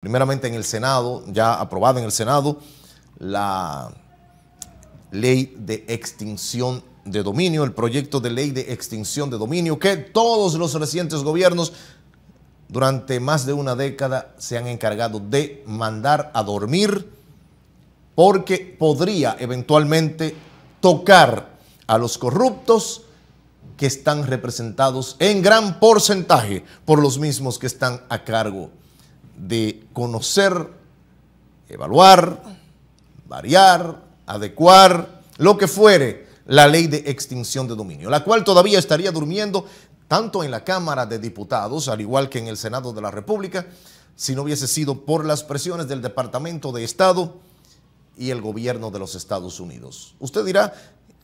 Primeramente en el Senado, ya aprobada en el Senado, la ley de extinción de dominio, el proyecto de ley de extinción de dominio que todos los recientes gobiernos durante más de una década se han encargado de mandar a dormir porque podría eventualmente tocar a los corruptos que están representados en gran porcentaje por los mismos que están a cargo de conocer, evaluar, variar, adecuar, lo que fuere la ley de extinción de dominio, la cual todavía estaría durmiendo tanto en la Cámara de Diputados, al igual que en el Senado de la República, si no hubiese sido por las presiones del Departamento de Estado y el gobierno de los Estados Unidos. Usted dirá,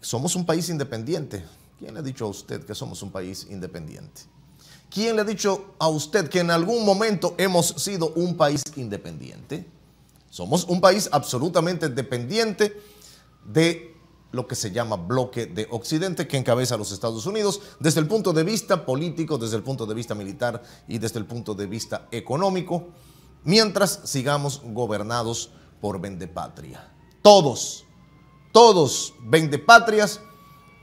somos un país independiente. ¿Quién le ha dicho a usted que somos un país independiente? ¿Quién le ha dicho a usted que en algún momento hemos sido un país independiente? Somos un país absolutamente dependiente de lo que se llama bloque de Occidente que encabeza a los Estados Unidos desde el punto de vista político, desde el punto de vista militar y desde el punto de vista económico, mientras sigamos gobernados por vendepatria. Todos, todos vendepatrias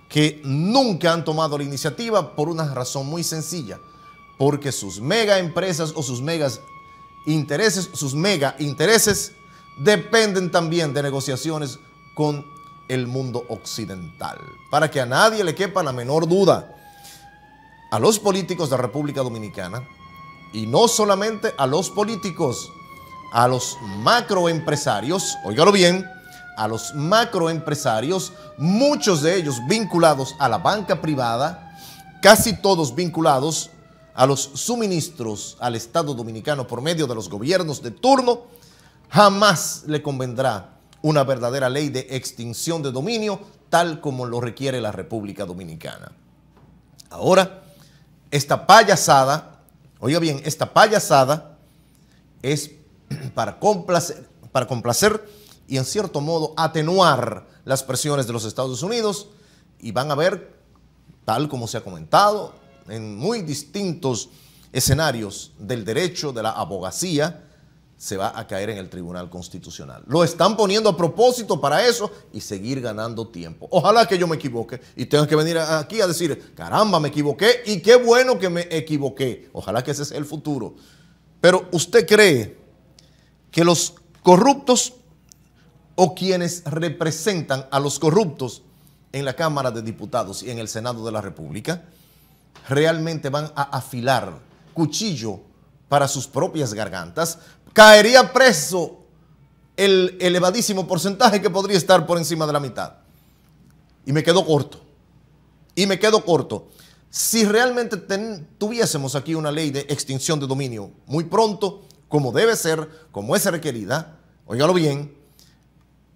que nunca han tomado la iniciativa por una razón muy sencilla porque sus mega empresas o sus mega intereses, sus mega intereses dependen también de negociaciones con el mundo occidental. Para que a nadie le quepa la menor duda, a los políticos de la República Dominicana, y no solamente a los políticos, a los macroempresarios, óigalo bien, a los macroempresarios, muchos de ellos vinculados a la banca privada, casi todos vinculados a los suministros al Estado dominicano por medio de los gobiernos de turno, jamás le convendrá una verdadera ley de extinción de dominio tal como lo requiere la República Dominicana. Ahora, esta payasada, oiga bien, esta payasada es para complacer, para complacer y en cierto modo atenuar las presiones de los Estados Unidos y van a ver, tal como se ha comentado, en muy distintos escenarios del derecho, de la abogacía, se va a caer en el Tribunal Constitucional. Lo están poniendo a propósito para eso y seguir ganando tiempo. Ojalá que yo me equivoque y tenga que venir aquí a decir, caramba, me equivoqué y qué bueno que me equivoqué. Ojalá que ese es el futuro. Pero usted cree que los corruptos o quienes representan a los corruptos en la Cámara de Diputados y en el Senado de la República, realmente van a afilar cuchillo para sus propias gargantas, caería preso el elevadísimo porcentaje que podría estar por encima de la mitad. Y me quedo corto. Y me quedo corto. Si realmente tuviésemos aquí una ley de extinción de dominio muy pronto, como debe ser, como es requerida, óigalo bien,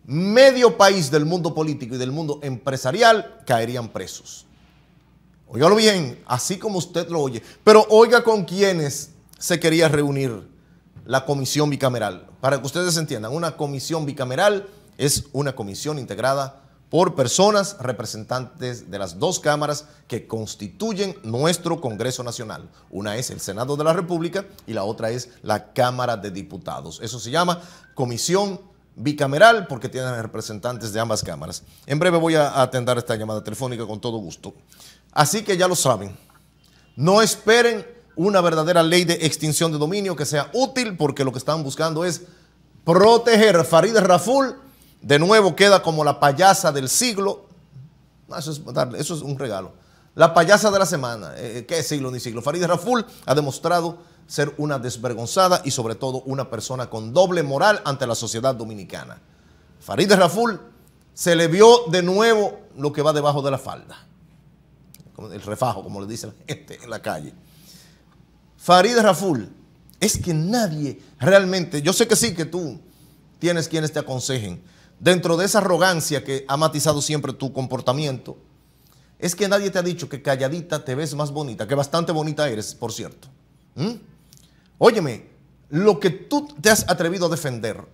medio país del mundo político y del mundo empresarial caerían presos. Óigalo bien, así como usted lo oye. Pero oiga con quienes se quería reunir la comisión bicameral. Para que ustedes entiendan, una comisión bicameral es una comisión integrada por personas representantes de las dos cámaras que constituyen nuestro Congreso Nacional. Una es el Senado de la República y la otra es la Cámara de Diputados. Eso se llama comisión bicameral porque tienen representantes de ambas cámaras. En breve voy a atender esta llamada telefónica con todo gusto. Así que ya lo saben. No esperen una verdadera ley de extinción de dominio que sea útil porque lo que están buscando es proteger. Farid Raful de nuevo queda como la payasa del siglo. Eso es, un regalo. La payasa de la semana. que eh, eh, ¿Qué siglo ni siglo? Farideh Raful ha demostrado ser una desvergonzada y sobre todo una persona con doble moral ante la sociedad dominicana. Farideh Raful se le vio de nuevo lo que va debajo de la falda el refajo, como le dice la gente en la calle. Farid Raful, es que nadie realmente, yo sé que sí, que tú tienes quienes te aconsejen, dentro de esa arrogancia que ha matizado siempre tu comportamiento, es que nadie te ha dicho que calladita te ves más bonita, que bastante bonita eres, por cierto. ¿Mm? Óyeme, lo que tú te has atrevido a defender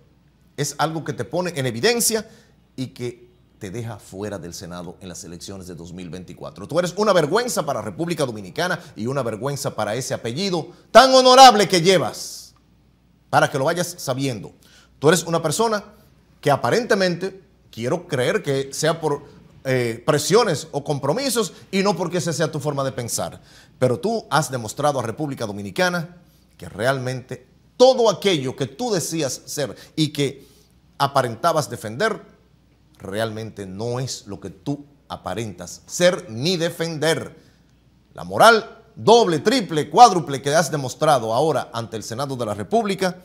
es algo que te pone en evidencia y que te deja fuera del Senado en las elecciones de 2024. Tú eres una vergüenza para República Dominicana y una vergüenza para ese apellido tan honorable que llevas, para que lo vayas sabiendo. Tú eres una persona que aparentemente, quiero creer que sea por eh, presiones o compromisos y no porque esa sea tu forma de pensar, pero tú has demostrado a República Dominicana que realmente todo aquello que tú decías ser y que aparentabas defender, realmente no es lo que tú aparentas ser ni defender. La moral doble, triple, cuádruple que has demostrado ahora ante el Senado de la República,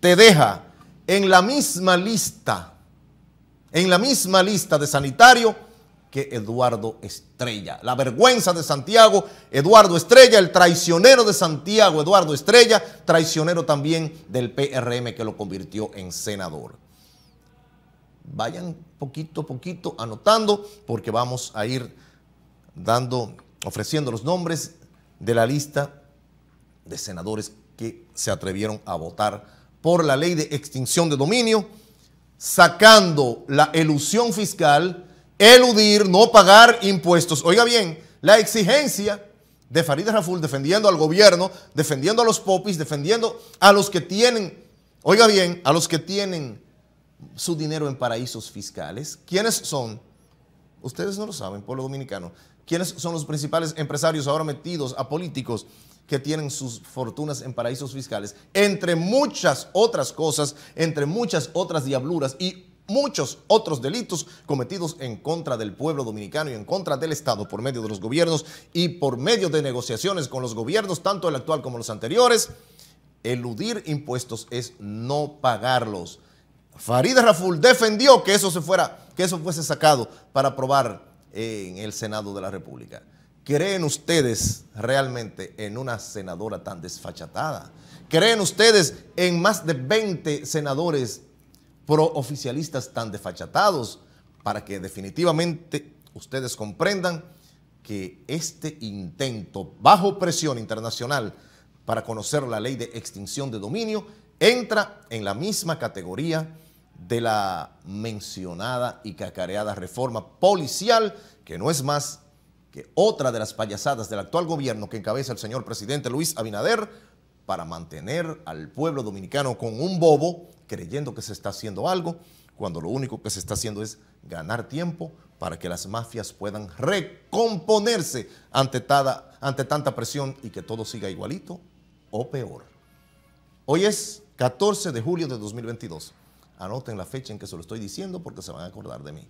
te deja en la misma lista, en la misma lista de sanitario que Eduardo Estrella. La vergüenza de Santiago, Eduardo Estrella, el traicionero de Santiago, Eduardo Estrella, traicionero también del PRM que lo convirtió en senador vayan poquito a poquito anotando porque vamos a ir dando, ofreciendo los nombres de la lista de senadores que se atrevieron a votar por la ley de extinción de dominio, sacando la elusión fiscal, eludir, no pagar impuestos. Oiga bien, la exigencia de Farid Raful defendiendo al gobierno, defendiendo a los popis, defendiendo a los que tienen, oiga bien, a los que tienen su dinero en paraísos fiscales. ¿Quiénes son? Ustedes no lo saben, pueblo dominicano. ¿Quiénes son los principales empresarios ahora metidos a políticos que tienen sus fortunas en paraísos fiscales? Entre muchas otras cosas, entre muchas otras diabluras y muchos otros delitos cometidos en contra del pueblo dominicano y en contra del Estado por medio de los gobiernos y por medio de negociaciones con los gobiernos, tanto el actual como los anteriores. Eludir impuestos es no pagarlos. Farida Raful defendió que eso, se fuera, que eso fuese sacado para aprobar en el Senado de la República. ¿Creen ustedes realmente en una senadora tan desfachatada? ¿Creen ustedes en más de 20 senadores prooficialistas tan desfachatados? Para que definitivamente ustedes comprendan que este intento bajo presión internacional para conocer la ley de extinción de dominio entra en la misma categoría de la mencionada y cacareada reforma policial, que no es más que otra de las payasadas del actual gobierno que encabeza el señor presidente Luis Abinader para mantener al pueblo dominicano con un bobo creyendo que se está haciendo algo, cuando lo único que se está haciendo es ganar tiempo para que las mafias puedan recomponerse ante, ante tanta presión y que todo siga igualito o peor. Hoy es 14 de julio de 2022. Anoten la fecha en que se lo estoy diciendo porque se van a acordar de mí.